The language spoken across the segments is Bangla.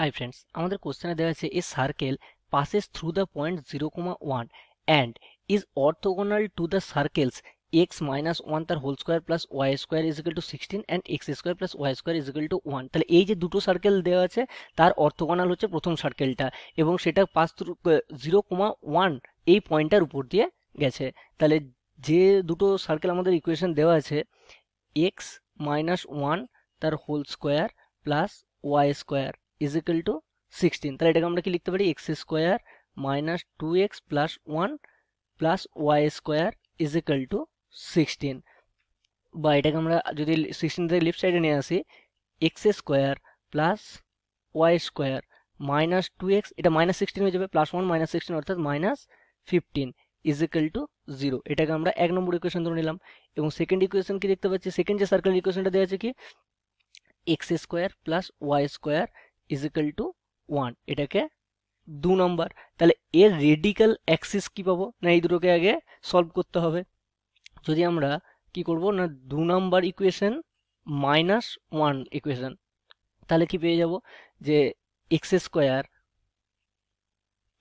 হাই ফ্রেন্ডস আমাদের কোশ্চেনে দেওয়া আছে a circle passes through the point zero comma one and is orthogonal to the circles x minus one তার whole square plus y square is equal to sixteen and x square plus y square is equal to one তাহলে এই যে দুটো সার্কেল দেওয়া আছে তার অর্থগোনাল হচ্ছে প্রথম সার্কেলটা এবং সেটা pass through zero comma one এই পয়েন্টটার উপর দিয়ে গেছে তাহলে যে দুটো সার্কেল আমাদের ইকুয়েশন দেওয়া আছে এক্স মাইনাস ওয়ান তার whole square plus y square is equal to sixteen তাহলে এটাকে আমরা কি লিখতে পারি x square minus two x plus one plus y square is equal to sixteen বা এটাকে আমরা যদি সিক্সটিন থেকে লেফট সাইডে নিয়ে আসি x square plus y square minus two x এটা মাইনাস সিক্সটিন হয়ে যাবে প্লাস ওয়ান মাইনাস সিক্সটিন অর্থাৎ minus fifteen is equal to zero এটাকে আমরা এক নম্বর ইকুয়েশন ধরে নিলাম এবং সেকেন্ড ইকুয়েশন কি দেখতে পাচ্ছি সেকেন্ড যে সার্কেল ইকুয়েশনটা দেওয়া আছে কি x square plus y square is equal to one এটাকে দু নম্বর তাহলে এর রেডিক্যাল অ্যাক্সিস কী পাবো না এই দুটোকে আগে সলভ করতে হবে যদি আমরা কি করব না দু নম্বর ইকুয়েশন মাইনাস ওয়ান ইকুয়েশন তাহলে কি পেয়ে যাব যে x square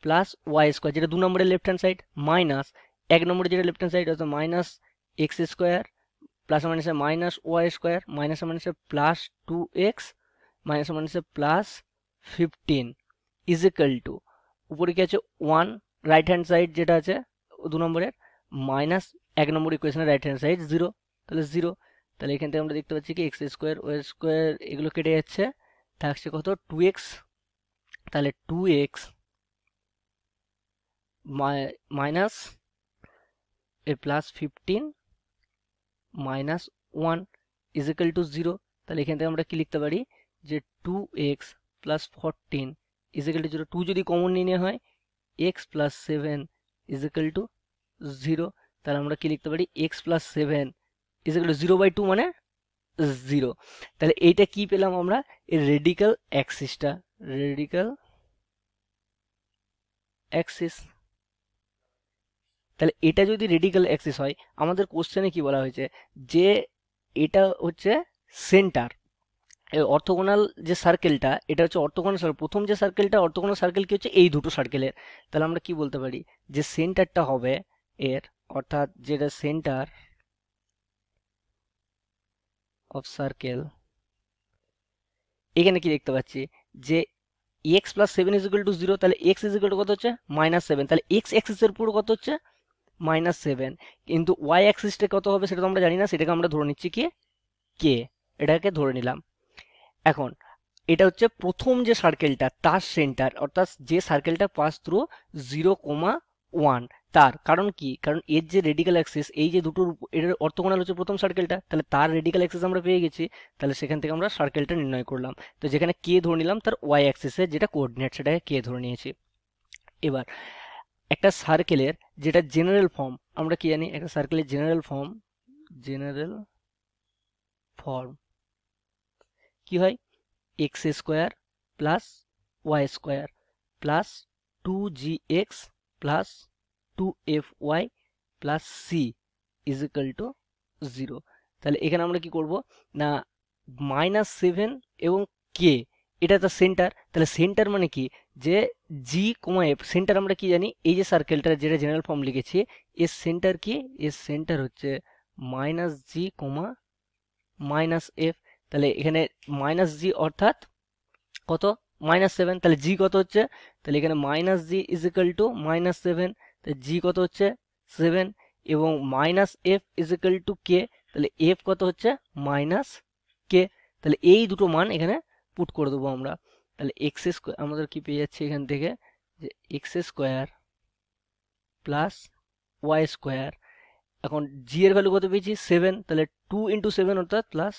plus y square যেটা দু নম্বরের লেফট হ্যান্ড সাইড মাইনাস এক নম্বরে যেটা লেফট হ্যান্ড সাইড অর্থাৎ মাইনাস এক্স স্কয়ার প্লাস মাইনাসে মাইনাস ওয়াই স্কোয়ার মাইনাসে মাইনাসে plus two x minus one হচ্ছে plus fifteen is equal to উপরে কি আছে ওয়ান রাইট হ্যান্ড সাইড যেটা আছে দু নম্বরের মাইনাস এক নম্বর ইকুয়েশনের রাইট হ্যান্ড সাইড জিরো তাহলে জিরো তাহলে এখান থেকে আমরা দেখতে পাচ্ছি কি এক্স স্কোয়ার ওয়াই স্কোয়ার এগুলো কেটে যাচ্ছে থাকছে কত টু এক্স তাহলে টু এক্স মাইনাস এর plus fifteen minus one is is equal to zero তাহলে এখান থেকে আমরা কি লিখতে পারি যে two x plus fourteen is equal to zero two যদি কমন নিয়ে নেওয়া হয় x plus seven is equal to zero তাহলে আমরা কী লিখতে পারি x plus seven is equal to zero by two মানে জিরো তাহলে এইটা কি পেলাম আমরা এর রেডিক্যাল অ্যাক্সিসটা রেডিক্যাল অ্যাক্সিস তাহলে এটা যদি রেডিক্যাল অ্যাক্সিস হয় আমাদের কোশ্চেনে কি বলা হয়েছে যে এটা হচ্ছে সেন্টার অর্থগোনাল যে সার্কেলটা এটা হচ্ছে অর্থগোনাল সার্কেল প্রথম যে সার্কেলটা অর্থগোনাল সার্কেল কি হচ্ছে এই দুটো সার্কেলের তাহলে আমরা কি বলতে পারি যে সেন্টারটা হবে এর অর্থাৎ যেটা সেন্টার অফ সার্কেল এখানে কি দেখতে পাচ্ছি যে x plus seven is equal to zero তাহলে এক্স ইজ ইকুয়াল টু কত হচ্ছে মাইনাস সেভেন তাহলে এক্স অ্যাক্সিসের পুরো কত হচ্ছে মাইনাস সেভেন কিন্তু ওয়াই অ্যাক্সিসটা কত হবে সেটা তো আমরা জানি না সেটাকে আমরা ধরে নিচ্ছি কি কে এটাকে ধরে নিলাম এখন এটা হচ্ছে প্রথম যে সার্কেলটা তার সেন্টার অর্থাৎ যে সার্কেলটা pass through zero comma one তার কারণ কি কারণ এর যে রেডিক্যাল অ্যাক্সিস এই যে দুটোর এটার অর্থগোনাল হচ্ছে প্রথম সার্কেলটা তাহলে তার রেডিক্যাল অ্যাক্সিস আমরা পেয়ে গেছি তাহলে সেখান থেকে আমরা সার্কেলটা নির্ণয় করলাম তো যেখানে কে ধরে নিলাম তার ওয়াই অ্যাক্সিসের যেটা কোঅর্ডিনেট সেটাকে কে ধরে নিয়েছি এবার একটা সার্কেলের যেটা জেনারেল ফর্ম আমরা কি জানি একটা সার্কেলের জেনারেল ফর্ম জেনারেল ফর্ম কি হয় x square plus y square plus two g x plus two f y plus c is equal to zero তাহলে এখানে আমরা কি করব না মাইনাস সেভেন এবং কে এটা তার সেন্টার তাহলে সেন্টার মানে কি যে জি কোমা এফ সেন্টার আমরা কি জানি এই যে সার্কেলটা যেটা জেনারেল ফর্ম লিখেছি এর সেন্টার কি এর সেন্টার হচ্ছে minus g comma minus f তাহলে এখানে মাইনাস জি অর্থাৎ কত মাইনাস সেভেন তাহলে জি কত হচ্ছে তাহলে এখানে minus g is equal to minus seven তাহলে জি কত হচ্ছে সেভেন এবং minus f is equal to k তাহলে এফ কত হচ্ছে মাইনাস কে তাহলে এই দুটো মান এখানে পুট করে দেবো আমরা তাহলে এক্স স্কোয়ার আমাদের কি পেয়ে যাচ্ছে এখান থেকে যে x square plus y square এখন জি এর ভ্যালু কত পেয়েছি সেভেন তাহলে টু ইন্টু সেভেন অর্থাৎ প্লাস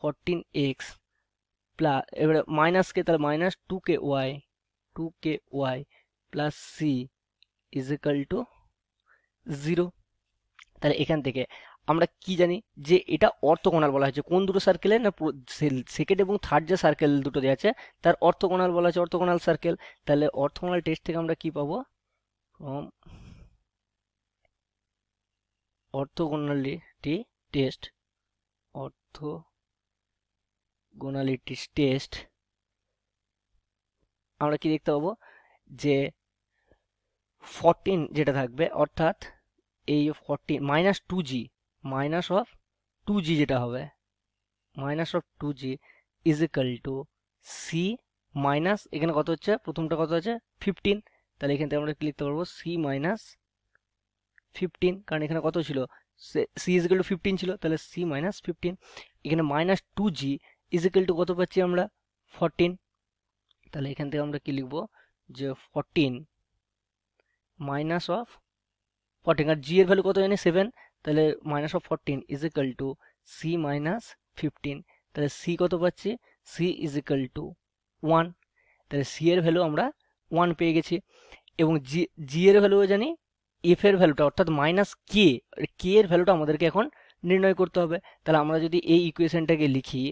ফোরটিন এক্স প্লাস এবারে মাইনাসকে তাহলে minus two k y two k y plus c is equal to zero তাহলে এখান থেকে আমরা কি জানি যে এটা অর্থকোণাল বলা হয়েছে কোন দুটো সার্কেলে না সেকেন্ড এবং থার্ড যে সার্কেল দুটো দেওয়া আছে তার অর্থকোণাল বলা হয়েছে অর্থকোণাল সার্কেল তাহলে অর্থকোণাল টেস্ট থেকে আমরা কি পাবো ফ্রম অর্থকোণালিটি টেস্ট অর্থ গোনালিটিস টেস্ট আমরা কি দেখতে পাবো যে ফরটিন যেটা থাকবে অর্থাৎ এই fourteen minus two g minus of two g যেটা হবে minus of two g is equal to c minus এখানে কত হচ্ছে প্রথমটা কত আছে ফিফটিন তাহলে এখান থেকে আমরা কি লিখতে পারবো সি মাইনাস ফিফটিন কারণ এখানে কত ছিল c is equal to fifteen ছিল তাহলে সি মাইনাস ফিফটিন এখানে minus two g is equal to কত পাচ্ছি আমরা ফরটিন তাহলে এখান থেকে আমরা কি লিখব যে ফরটিন মাইনাস অফ ফরটিন আর জি এর ভ্যালু কত জানি সেভেন তাহলে minus of fourteen is equal to c minus fifteen তাহলে সি কত পাচ্ছি সি ইজিক্যাল টু ওয়ান তাহলে সি এর ভ্যালু আমরা ওয়ান পেয়ে গেছি এবং জি জি এর ভ্যালুও জানি এফ এর ভ্যালুটা অর্থাৎ মাইনাস কে কে এর ভ্যালুটা আমাদেরকে এখন নির্ণয় করতে হবে তাহলে আমরা যদি এই ইকুয়েশনটাকে লিখি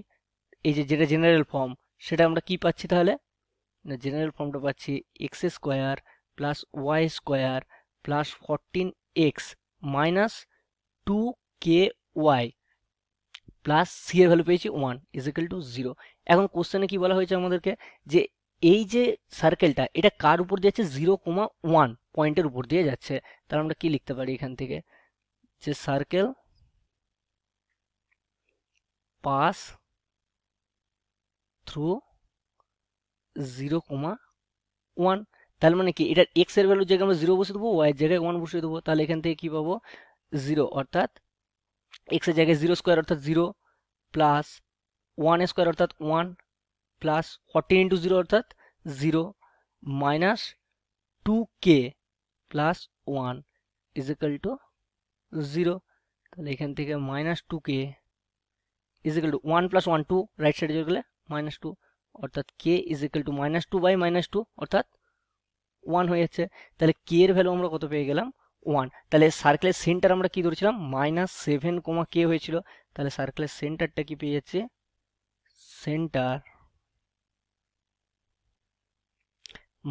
এই যে যেটা জেনারেল ফর্ম সেটা আমরা কি পাচ্ছি তাহলে না জেনারেল ফর্মটা পাচ্ছি x square plus y square plus fourteen x minus two k y plus c এর ভ্যালু পেয়েছি ওয়ান ইজিক্যাল টু জিরো এখন কোশ্চেনে কি বলা হয়েছে আমাদেরকে যে এই যে সার্কেলটা এটা কার উপর দিয়ে যাচ্ছে জিরো কোমা ওয়ান পয়েন্টের উপর দিয়ে যাচ্ছে তাহলে আমরা কি লিখতে পারি এখান থেকে যে circle pass through zero comma one তাহলে মানে কি এটা এক্স এর ভ্যালু জায়গায় আমরা জিরো বসে দেবো ওয়াই জায়গায় ওয়ান বসিয়ে দেবো তাহলে এখান থেকে কি পাবো জিরো অর্থাৎ এক্স এক্সের জায়গায় জিরো স্কোয়ার অর্থাৎ জিরো প্লাস ওয়ান স্কোয়ার অর্থাৎ one plus fourteen into zero অর্থাৎ zero minus two k plus one is equal to zero তাহলে এখান থেকে minus two k is equal to one plus one to right সাইডে চলে গেলে মাইনাস টু অর্থাৎ k is equal to minus two by minus two অর্থাৎ ওয়ান হয়ে যাচ্ছে তাহলে কে এর ভ্যালু আমরা কত পেয়ে গেলাম ওয়ান তাহলে সার্কেলের সেন্টার আমরা কি ধরেছিলাম মাইনাস সেভেন কোমা কে হয়েছিল তাহলে সার্কেলের সেন্টারটা কি পেয়ে যাচ্ছে centre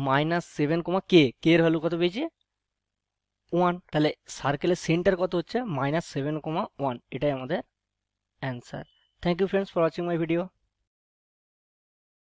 minus seven comma k k এর ভ্যালু কত পেয়েছে ওয়ান তাহলে সার্কেলের সেন্টার কত হচ্ছে মাইনাস সেভেন কমা ওয়ান এটাই আমাদের answer thank you friends for watching my video